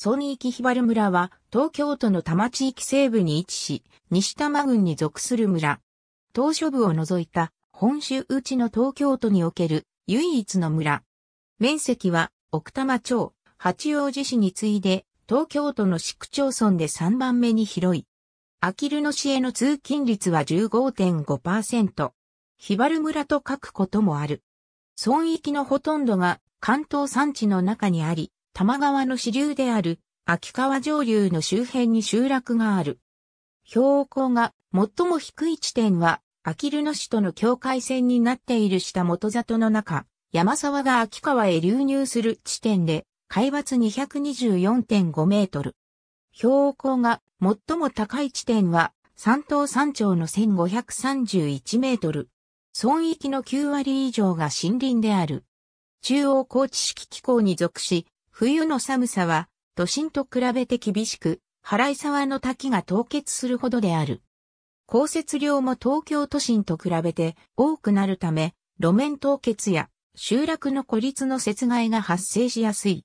ソニーキヒバル村は東京都の多摩地域西部に位置し、西多摩郡に属する村。島嶼部を除いた本州内の東京都における唯一の村。面積は奥多摩町、八王子市に次いで東京都の市区町村で3番目に広い。あきる野市への通勤率は15.5%。ヒバル村と書くこともある。村域のほとんどが関東山地の中にあり、多摩川の支流である秋川上流の周辺に集落がある。標高が最も低い地点は、秋きる野市との境界線になっている下元里の中、山沢が秋川へ流入する地点で、海抜224.5メートル。標高が最も高い地点は、山東山頂の1531メートル。村域の9割以上が森林である。中央高知式機構に属し、冬の寒さは都心と比べて厳しく、払沢の滝が凍結するほどである。降雪量も東京都心と比べて多くなるため、路面凍結や集落の孤立の雪害が発生しやすい。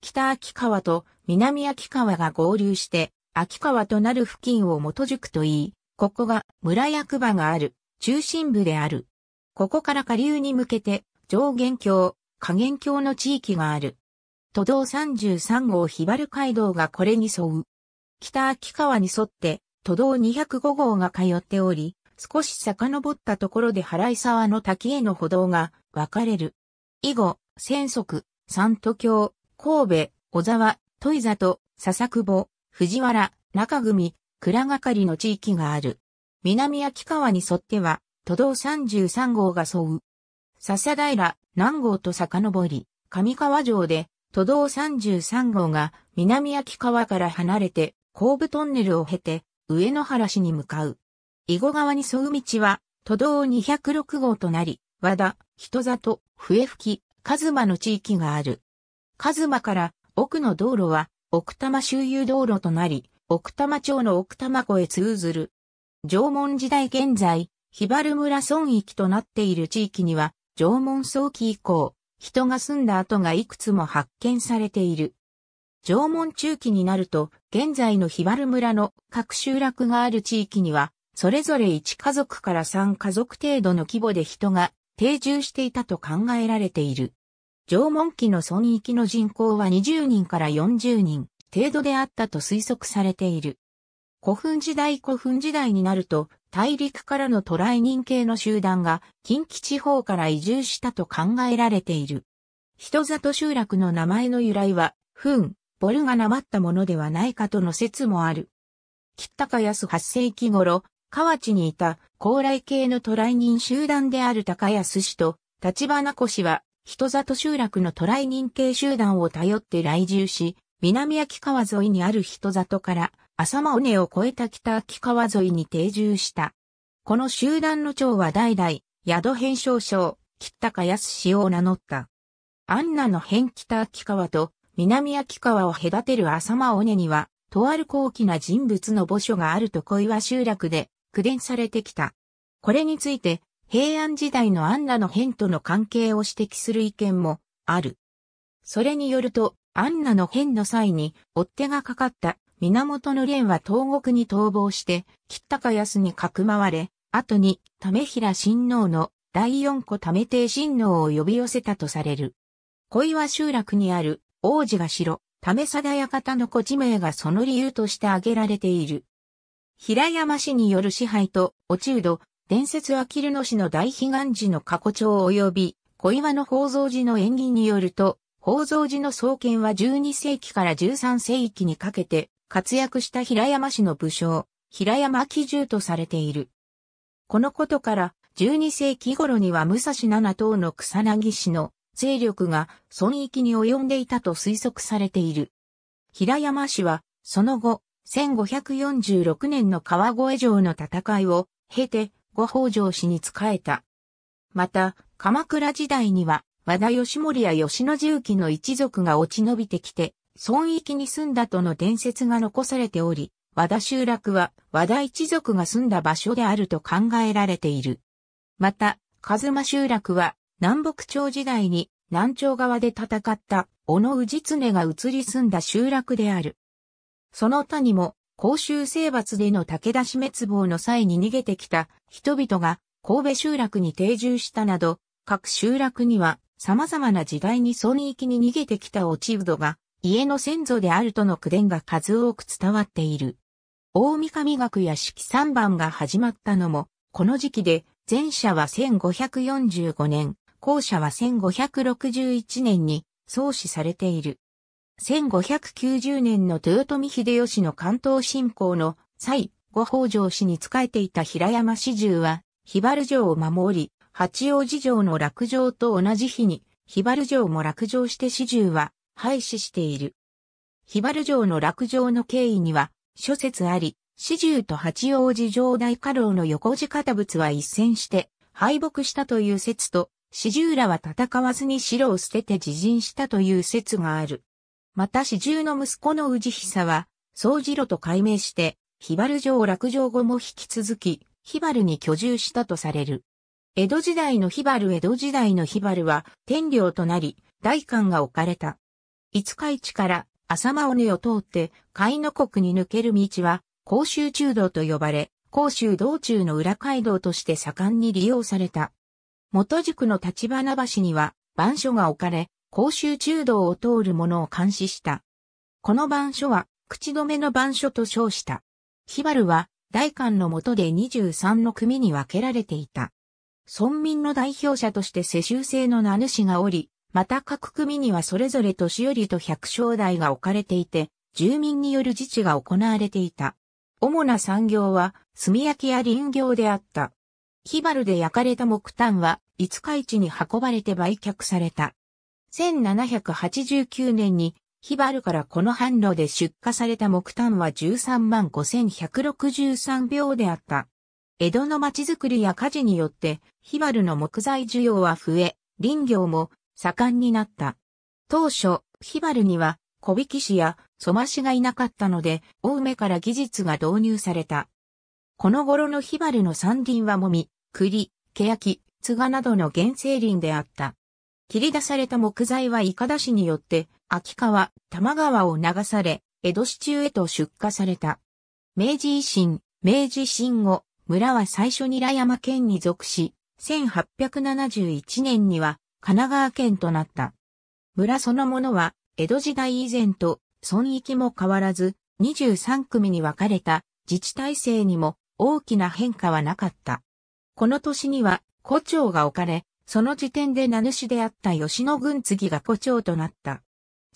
北秋川と南秋川が合流して、秋川となる付近を元宿といい、ここが村役場がある中心部である。ここから下流に向けて上限橋、下限橋の地域がある。都道33号ひばる街道がこれに沿う。北秋川に沿って、都道205号が通っており、少し遡ったところで原井沢の滝への歩道が分かれる。以後、千足、三都京、神戸、小沢、戸井里、笹久保、藤原、中組、倉がかりの地域がある。南秋川に沿っては、都道33号が沿う。笹平、南郷と遡り、上川城で、都道33号が南秋川から離れて、後部トンネルを経て、上野原市に向かう。囲碁川に沿う道は、都道206号となり、和田、人里、笛吹、和馬の地域がある。和馬から奥の道路は、奥多摩周遊道路となり、奥多摩町の奥多摩湖へ通ずる。縄文時代現在、ひばる村村域となっている地域には、縄文早期以降、人が住んだ跡がいくつも発見されている。縄文中期になると、現在の日原村の各集落がある地域には、それぞれ1家族から3家族程度の規模で人が定住していたと考えられている。縄文期の村域の人口は20人から40人程度であったと推測されている。古墳時代古墳時代になると、大陸からの渡来人系の集団が近畿地方から移住したと考えられている。人里集落の名前の由来は、ン、ボルがなまったものではないかとの説もある。吉高安8世紀頃、河内にいた高麗系の渡来人集団である高安氏と立花子氏は、人里集落の渡来人系集団を頼って来住し、南秋川沿いにある人里から浅間尾根を越えた北秋川沿いに定住した。この集団の長は代々、宿編少将、吉高康を名乗った。アンナの辺北秋川と南秋川を隔てる浅間尾根には、とある高貴な人物の墓所があると小岩集落で、苦伝されてきた。これについて、平安時代のアンナの変との関係を指摘する意見もある。それによると、アンナの変の際に、追っ手がかかった源の蓮は東国に逃亡して、吉高安にかくまわれ、後に、為平親王の第四子為帝親王を呼び寄せたとされる。小岩集落にある王子が城、為貞館の子地名がその理由として挙げられている。平山氏による支配と、落ちうど、伝説はきる野市の大悲願寺の過去帳及び、小岩の宝蔵寺の縁起によると、宝蔵寺の創建は12世紀から13世紀にかけて、活躍した平山氏の武将、平山紀従とされている。このことから、12世紀頃には武蔵七等の草薙氏の勢力が損益に及んでいたと推測されている。平山氏は、その後、1546年の川越城の戦いを経て、五宝城氏に仕えた。また、鎌倉時代には、和田義盛や吉野重機の一族が落ち延びてきて、村域に住んだとの伝説が残されており、和田集落は和田一族が住んだ場所であると考えられている。また、和間集落は南北朝時代に南朝側で戦った小野氏常が移り住んだ集落である。その他にも公衆征伐での武田氏滅亡の際に逃げてきた人々が神戸集落に定住したなど、各集落には様々な時代に村域に逃げてきた落ち人が家の先祖であるとの句伝が数多く伝わっている。大御神学や式三番が始まったのも、この時期で、前者は1545年、後者は1561年に創始されている。1590年の豊臣秀吉の関東侵攻の際、ご北条氏に仕えていた平山始終は、ひばる城を守り、八王子城の落城と同じ日に、ひばる城も落城して始終は、廃止している。ヒバル城の落城の経緯には諸説あり、四十と八王子城大家老の横地堅物は一戦して敗北したという説と、四十らは戦わずに城を捨てて自陣したという説がある。また四十の息子の氏久は、総次郎と改名して、ヒバル城落城後も引き続き、ヒバルに居住したとされる。江戸時代のヒバル江戸時代のヒバルは天領となり、大官が置かれた。五日市から浅間尾根を通って海の国に抜ける道は、甲州中道と呼ばれ、甲州道中の裏街道として盛んに利用された。元宿の立花橋には、番所が置かれ、甲州中道を通る者を監視した。この番所は、口止めの番所と称した。ヒバルは、大官の下で23の組に分けられていた。村民の代表者として世襲制の名主がおり、また各組にはそれぞれ年寄りと百姓代が置かれていて、住民による自治が行われていた。主な産業は、炭焼きや林業であった。ヒバルで焼かれた木炭は、五日市に運ばれて売却された。1789年に、ヒバルからこの販路で出荷された木炭は13万5163秒であった。江戸の町づくりや火事によって、ヒバルの木材需要は増え、林業も盛んになった。当初、ヒバルには、小引き師や、ソマ師がいなかったので、青梅から技術が導入された。この頃のヒバルの山林はもみ、栗、ケヤキ、ツガなどの原生林であった。切り出された木材はイカダ市によって、秋川、玉川を流され、江戸市中へと出荷された。明治維新、明治新後、村は最初に良山県に属し、1871年には神奈川県となった。村そのものは、江戸時代以前と、村域も変わらず、23組に分かれた自治体制にも大きな変化はなかった。この年には、古町が置かれ、その時点で名主であった吉野軍継が古町となった。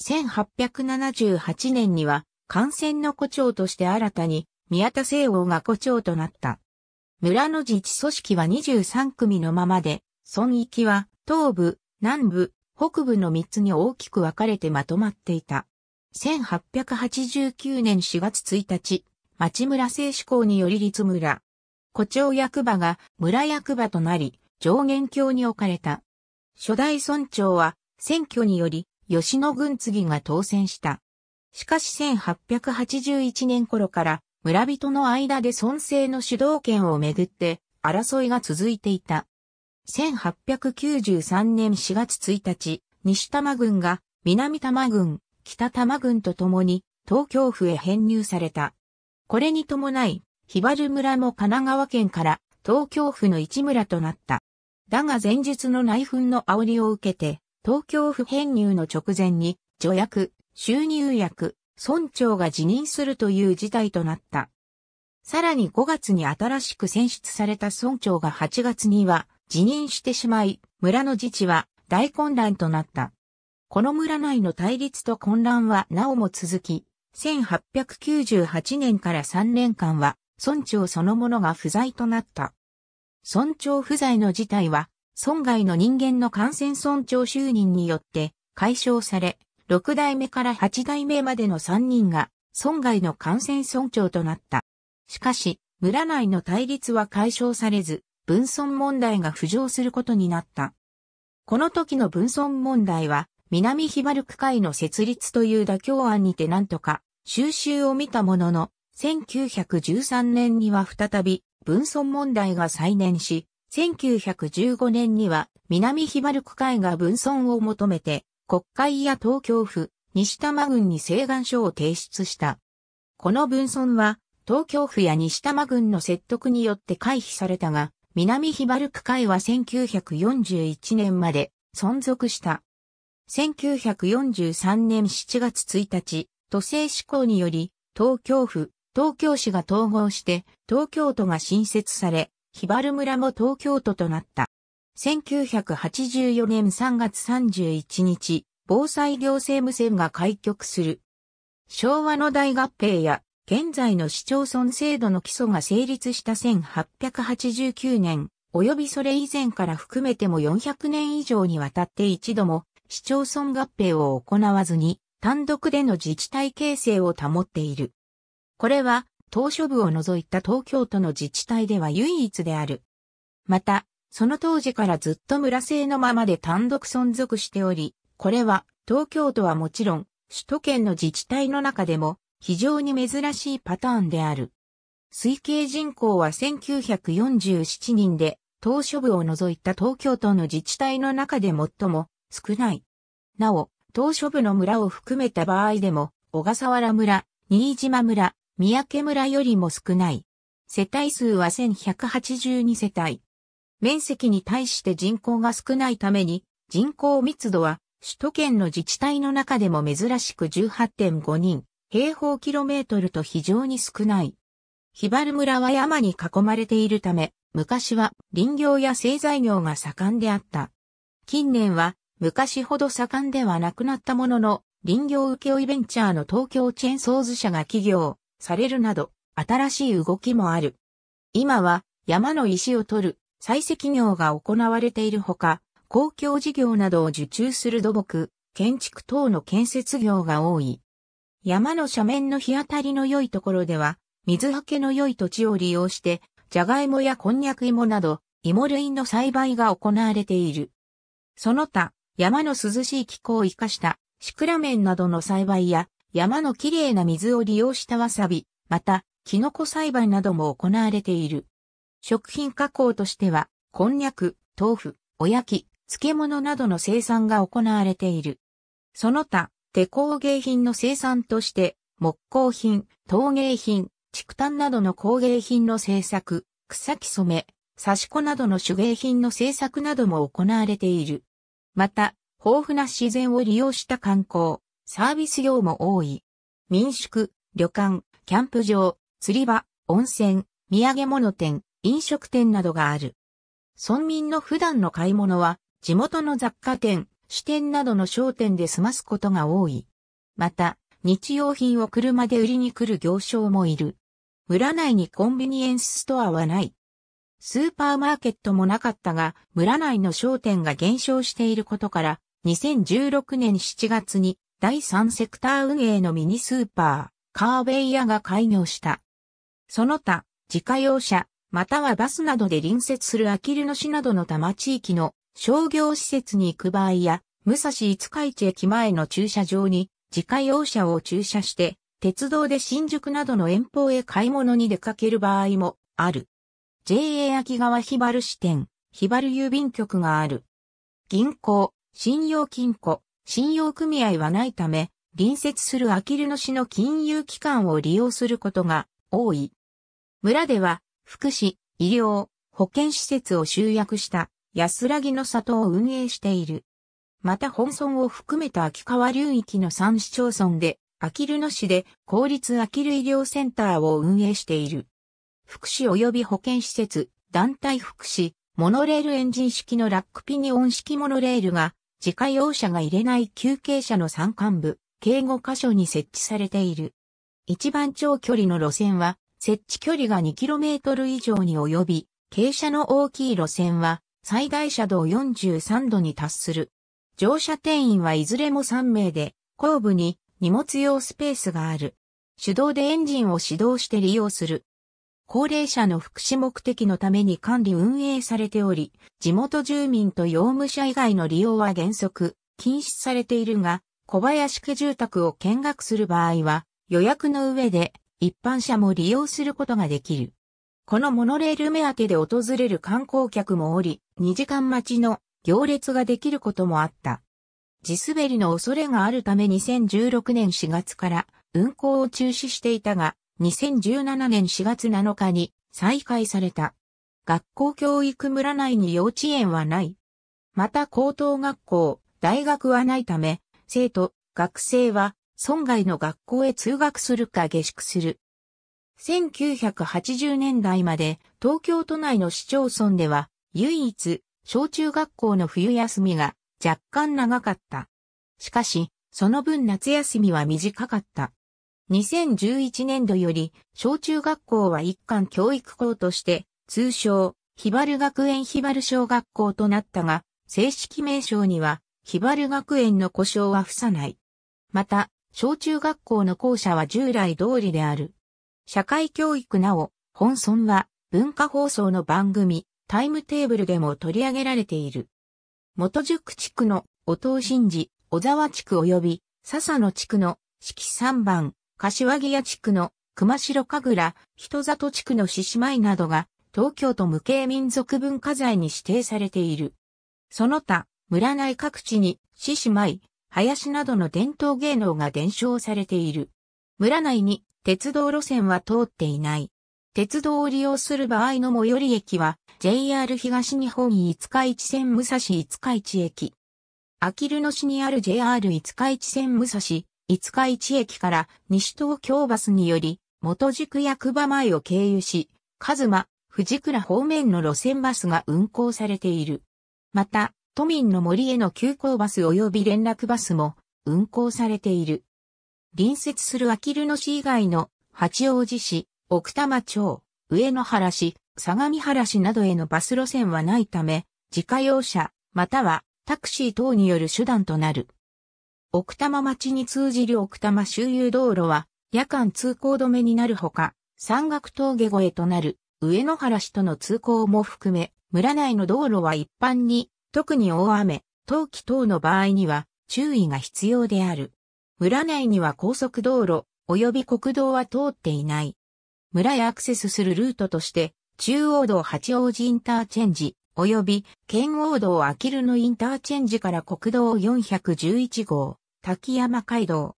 1878年には、感染の古町として新たに、宮田聖王が古町となった。村の自治組織は23組のままで、村域は東部、南部、北部の3つに大きく分かれてまとまっていた。1889年4月1日、町村製志向により立村。古町役場が村役場となり、上元京に置かれた。初代村長は選挙により吉野軍次が当選した。しかし1881年頃から村人の間で村政の主導権をめぐって争いが続いていた。1893年4月1日、西多摩郡が南多摩郡、北多摩郡と共に東京府へ編入された。これに伴い、ひばる村も神奈川県から東京府の一村となった。だが前日の内紛の煽りを受けて、東京府編入の直前に、助役、収入役、村長が辞任するという事態となった。さらに5月に新しく選出された村長が8月には、辞任してしまい、村の自治は大混乱となった。この村内の対立と混乱はなおも続き、1898年から3年間は村長そのものが不在となった。村長不在の事態は、村外の人間の感染村長就任によって解消され、6代目から8代目までの3人が村外の感染村長となった。しかし、村内の対立は解消されず、分尊問題が浮上することになった。この時の分尊問題は、南ヒバルク会の設立という妥協案にてなんとか収集を見たものの、1913年には再び分尊問題が再燃し、1915年には南ヒバルク会が分尊を求めて国会や東京府、西多摩郡に請願書を提出した。この分尊は東京府や西多摩郡の説得によって回避されたが、南ヒバルク会は1941年まで存続した。1943年7月1日、都政施行により、東京府、東京市が統合して、東京都が新設され、ヒバル村も東京都となった。1984年3月31日、防災行政無線が開局する。昭和の大合併や現在の市町村制度の基礎が成立した1889年、及びそれ以前から含めても400年以上にわたって一度も市町村合併を行わずに単独での自治体形成を保っている。これは島初部を除いた東京都の自治体では唯一である。また、その当時からずっと村制のままで単独存続しており、これは東京都はもちろん首都圏の自治体の中でも非常に珍しいパターンである。推計人口は1947人で、島しょ部を除いた東京都の自治体の中で最も少ない。なお、島しょ部の村を含めた場合でも、小笠原村、新島村、三宅村よりも少ない。世帯数は1182世帯。面積に対して人口が少ないために、人口密度は首都圏の自治体の中でも珍しく18.5人平方キロメートルと非常に少ない。ヒバル村は山に囲まれているため、昔は林業や製材業が盛んであった。近年は昔ほど盛んではなくなったものの、林業請負ベンチャーの東京チェーンソーズ社が起業されるなど、新しい動きもある。今は山の石を取る採石業が行われているほか、公共事業などを受注する土木、建築等の建設業が多い。山の斜面の日当たりの良いところでは、水はけの良い土地を利用して、ジャガイモやこんにゃく芋など、芋類の栽培が行われている。その他、山の涼しい気候を生かした、シクラメンなどの栽培や、山のきれいな水を利用したわさび、また、キノコ栽培なども行われている。食品加工としては、こんにゃく、豆腐、おやき、漬物などの生産が行われている。その他、手工芸品の生産として、木工品、陶芸品、竹炭などの工芸品の製作、草木染め、刺し子などの手芸品の製作なども行われている。また、豊富な自然を利用した観光、サービス業も多い。民宿、旅館、キャンプ場、釣り場、温泉、土産物店、飲食店などがある。村民の普段の買い物は、地元の雑貨店、支店などの商店で済ますことが多い。また、日用品を車で売りに来る行商もいる。村内にコンビニエンスストアはない。スーパーマーケットもなかったが、村内の商店が減少していることから、2016年7月に第3セクター運営のミニスーパー、カーベイヤが開業した。その他、自家用車、またはバスなどで隣接するあきる野市などの多摩地域の商業施設に行く場合や、武蔵五日市駅前の駐車場に自家用車を駐車して、鉄道で新宿などの遠方へ買い物に出かける場合もある。JA 秋川ひばる支店、ひばる郵便局がある。銀行、信用金庫、信用組合はないため、隣接するあきる野市の金融機関を利用することが多い。村では、福祉、医療、保健施設を集約した安らぎの里を運営している。また本村を含めた秋川流域の3市町村で、あきる野市で公立あきる医療センターを運営している。福祉及び保健施設、団体福祉、モノレールエンジン式のラックピニオン式モノレールが、自家用車が入れない休憩車の山間部、計5箇所に設置されている。一番長距離の路線は、設置距離が 2km 以上に及び、傾斜の大きい路線は、最大車道43度に達する。乗車定員はいずれも3名で、後部に荷物用スペースがある。手動でエンジンを始動して利用する。高齢者の福祉目的のために管理運営されており、地元住民と用務者以外の利用は原則禁止されているが、小林家住宅を見学する場合は予約の上で一般車も利用することができる。このモノレール目当てで訪れる観光客もおり、2時間待ちの行列ができることもあった。地滑りの恐れがあるため2016年4月から運行を中止していたが、2017年4月7日に再開された。学校教育村内に幼稚園はない。また高等学校、大学はないため、生徒、学生は、村外の学校へ通学するか下宿する。1980年代まで東京都内の市町村では唯一小中学校の冬休みが若干長かった。しかし、その分夏休みは短かった。2011年度より小中学校は一貫教育校として通称ヒバル学園ヒバル小学校となったが正式名称にはヒバル学園の故障は付さない。また、小中学校の校舎は従来通りである。社会教育なお、本村は文化放送の番組、タイムテーブルでも取り上げられている。元宿地区のお藤真治、小沢地区及び笹野地区の四季三番、柏木屋地区の熊代神楽、人里地区の獅子舞などが東京都無形民族文化財に指定されている。その他、村内各地に獅子舞、林などの伝統芸能が伝承されている。村内に鉄道路線は通っていない。鉄道を利用する場合の最寄り駅は JR 東日本五日市線武蔵五日市駅。あきる野市にある JR 五日市線武蔵五日市駅から西東京バスにより元宿役場前を経由し、カズマ、藤倉方面の路線バスが運行されている。また、都民の森への急行バス及び連絡バスも運行されている。隣接するあきる野市以外の八王子市、奥多摩町、上野原市、相模原市などへのバス路線はないため、自家用車、またはタクシー等による手段となる。奥多摩町に通じる奥多摩周遊道路は、夜間通行止めになるほか、山岳峠越えとなる上野原市との通行も含め、村内の道路は一般に、特に大雨、冬季等の場合には注意が必要である。村内には高速道路及び国道は通っていない。村へアクセスするルートとして、中央道八王子インターチェンジ、及び圏央道あきるのインターチェンジから国道411号、滝山街道。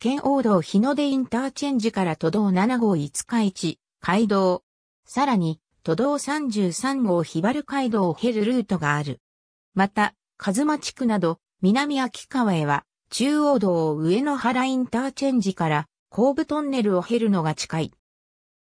圏央道日の出インターチェンジから都道7号五日市、街道。さらに、都道33号日原街道を経るルートがある。また、和間地区など、南秋川へは、中央道上野原インターチェンジから後部トンネルを経るのが近い。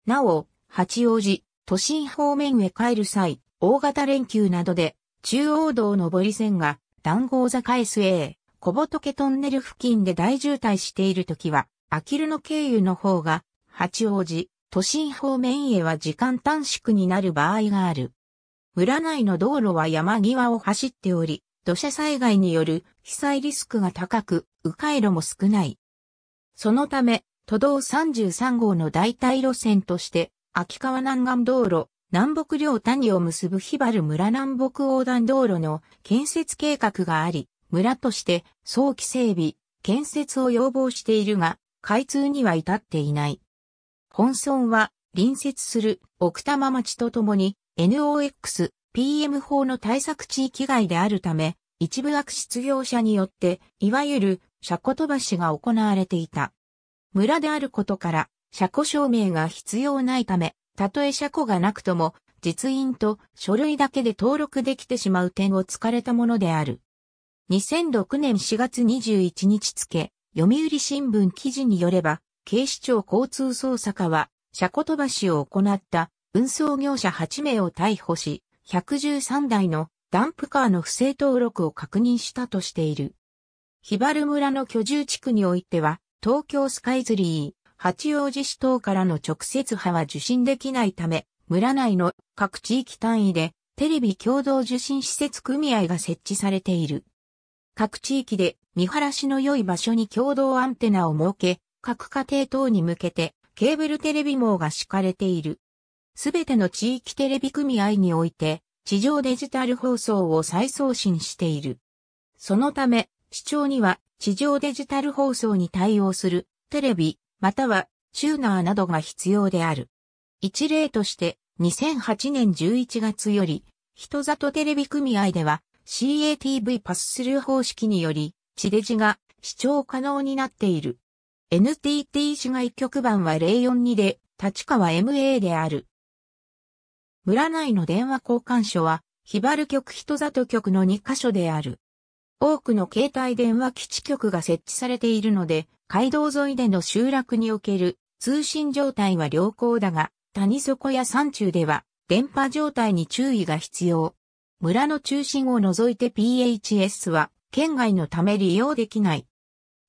なお、八王子、都心方面へ帰る際、大型連休などで、中央道上り線が、談合坂 SA、小仏トンネル付近で大渋滞しているときは、あきるの経由の方が、八王子、都心方面へは時間短縮になる場合がある。村内の道路は山際を走っており、土砂災害による被災リスクが高く、迂回路も少ない。そのため、都道33号の代替路線として、秋川南岸道路、南北両谷を結ぶ日原村南北横断道路の建設計画があり、村として早期整備、建設を要望しているが、開通には至っていない。本村は隣接する奥多摩町とともに NOX PM 法の対策地域外であるため、一部悪質業者によって、いわゆる、車庫飛ばしが行われていた。村であることから、車庫証明が必要ないため、たとえ車庫がなくとも、実印と書類だけで登録できてしまう点を突かれたものである。2006年4月21日付、読売新聞記事によれば、警視庁交通捜査課は、車庫飛ばしを行った運送業者8名を逮捕し、113台のダンプカーの不正登録を確認したとしている。ヒバル村の居住地区においては、東京スカイツリー、八王子市等からの直接派は受信できないため、村内の各地域単位でテレビ共同受信施設組合が設置されている。各地域で見晴らしの良い場所に共同アンテナを設け、各家庭等に向けてケーブルテレビ網が敷かれている。すべての地域テレビ組合において、地上デジタル放送を再送信している。そのため、視聴には地上デジタル放送に対応するテレビ、またはチューナーなどが必要である。一例として、2008年11月より、人里テレビ組合では CATV パススルー方式により、地デジが視聴可能になっている。NTT 市外局番は042で、立川 MA である。村内の電話交換所は、ヒバル局人里局の2カ所である。多くの携帯電話基地局が設置されているので、街道沿いでの集落における通信状態は良好だが、谷底や山中では電波状態に注意が必要。村の中心を除いて PHS は県外のため利用できない。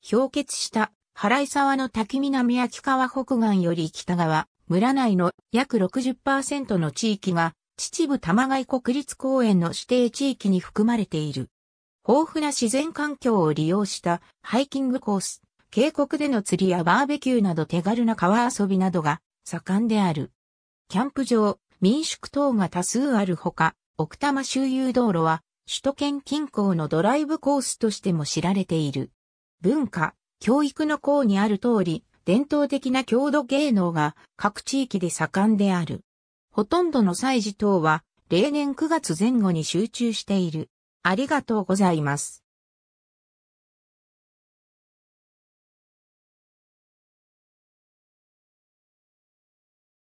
氷結した原井沢の滝南秋川北岸より北側、村内の約60%の地域が秩父玉貝国立公園の指定地域に含まれている。豊富な自然環境を利用したハイキングコース、渓谷での釣りやバーベキューなど手軽な川遊びなどが盛んである。キャンプ場、民宿等が多数あるほか、奥多摩周遊道路は首都圏近郊のドライブコースとしても知られている。文化、教育の項にある通り、伝統的な郷土芸能が各地域で盛んである。ほとんどの祭事等は例年9月前後に集中している。ありがとうございます。